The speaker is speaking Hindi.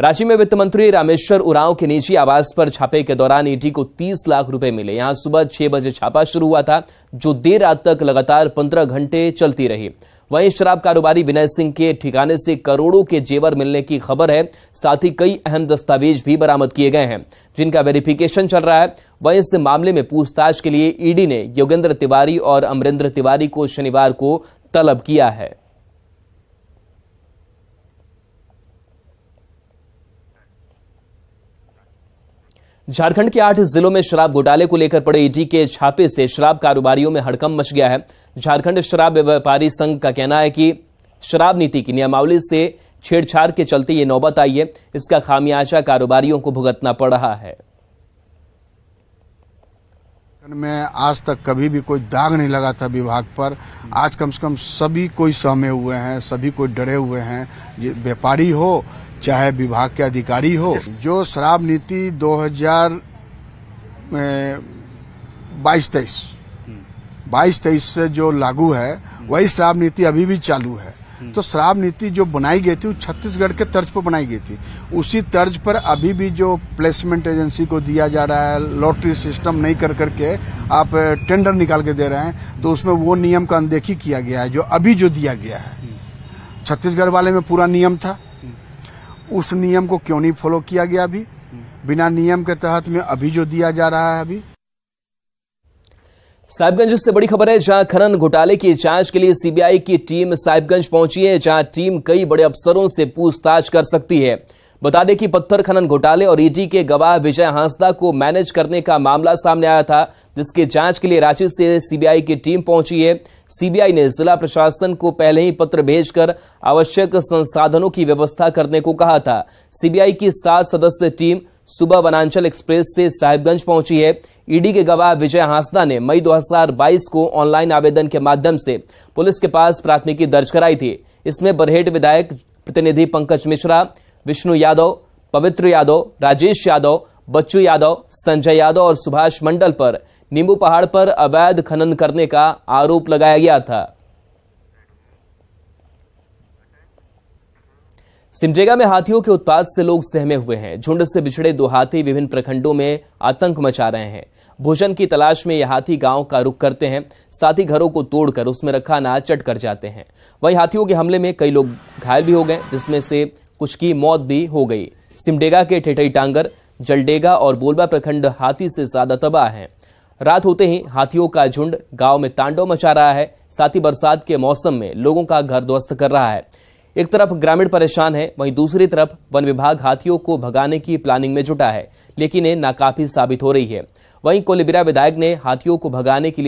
रांची में वित्त मंत्री रामेश्वर उरांव के निजी आवास पर छापे के दौरान ईडी को 30 लाख रुपए मिले यहां सुबह छह बजे छापा शुरू हुआ था जो देर रात तक लगातार 15 घंटे चलती रही वहीं शराब कारोबारी विनय सिंह के ठिकाने से करोड़ों के जेवर मिलने की खबर है साथ ही कई अहम दस्तावेज भी बरामद किए गए हैं जिनका वेरिफिकेशन चल रहा है वहीं इस मामले में पूछताछ के लिए ईडी ने योगेंद्र तिवारी और अमरेंद्र तिवारी को शनिवार को तलब किया है झारखंड के आठ जिलों में शराब घोटाले को लेकर पड़े ईडी e के छापे से शराब कारोबारियों में हड़कम मच गया है झारखंड शराब व्यापारी संघ का कहना है कि शराब नीति की नियमावली से छेड़छाड़ के चलते ये नौबत आई है इसका खामियाजा कारोबारियों को भुगतना पड़ रहा है में आज तक कभी भी कोई दाग नहीं लगा था विभाग पर आज कम से कम सभी कोई सहमे हुए हैं सभी कोई डरे हुए हैं व्यापारी हो चाहे विभाग के अधिकारी हो जो शराब नीति 2022 तेईस बाईस तेईस से जो लागू है वही शराब नीति अभी भी चालू है तो शराब नीति जो बनाई गई थी वो छत्तीसगढ़ के तर्ज पर बनाई गई थी उसी तर्ज पर अभी भी जो प्लेसमेंट एजेंसी को दिया जा रहा है लॉटरी सिस्टम नहीं कर करके आप टेंडर निकाल के दे रहे हैं तो उसमें वो नियम का अनदेखी किया गया है जो अभी जो दिया गया है छत्तीसगढ़ वाले में पूरा नियम था उस नियम को क्यों नहीं फॉलो किया गया अभी बिना नियम के तहत में अभी जो दिया जा रहा है अभी साहिबगंज से बड़ी खबर है जहां खनन घोटाले की जांच के लिए सीबीआई की टीम साहिबगंज पहुंची है जहां टीम कई बड़े अफसरों से पूछताछ कर सकती है बता दें कि पत्थर खनन घोटाले और ईडी के गवाह विजय हांसदा को मैनेज करने का मामला सामने आया था जिसके जांच के लिए रांची से सीबीआई की टीम पहुंची है सीबीआई ने जिला प्रशासन को पहले ही पत्र भेजकर आवश्यक संसाधनों की व्यवस्था करने को कहा था सीबीआई की सात सदस्य टीम सुबह वनांचल एक्सप्रेस से साहिबगंज पहुंची है ईडी के गवाह विजय हांसदा ने मई 2022 को ऑनलाइन आवेदन के माध्यम से पुलिस के पास प्राथमिकी दर्ज कराई थी इसमें बरहेट विधायक प्रतिनिधि पंकज मिश्रा विष्णु यादव पवित्र यादव राजेश यादव बच्चू यादव संजय यादव और सुभाष मंडल पर नींबू पहाड़ पर अवैध खनन करने का आरोप लगाया गया था सिमडेगा में हाथियों के उत्पाद से लोग सहमे हुए हैं झुंड से बिछड़े दो हाथी विभिन्न प्रखंडों में आतंक मचा रहे हैं भोजन की तलाश में यह हाथी गांव का रुख करते हैं साथ ही घरों को तोड़कर उसमें रखा अनाज चट कर जाते हैं वही हाथियों के हमले में कई लोग घायल भी हो गए जिसमें से कुछ की मौत भी हो गई सिमडेगा के ठेठई टांगर जलडेगा और बोलबा प्रखंड हाथी से ज्यादा तबाह हैं रात होते ही हाथियों का झुंड गांव में तांडव मचा रहा है साथ ही बरसात के मौसम में लोगों का घर ध्वस्त कर रहा है एक तरफ ग्रामीण परेशान है वहीं दूसरी तरफ वन विभाग हाथियों को भगाने की प्लानिंग में जुटा है लेकिन ये नाकाफी साबित हो रही है वहीं कोलिबिरा विधायक ने हाथियों को भगाने के लिए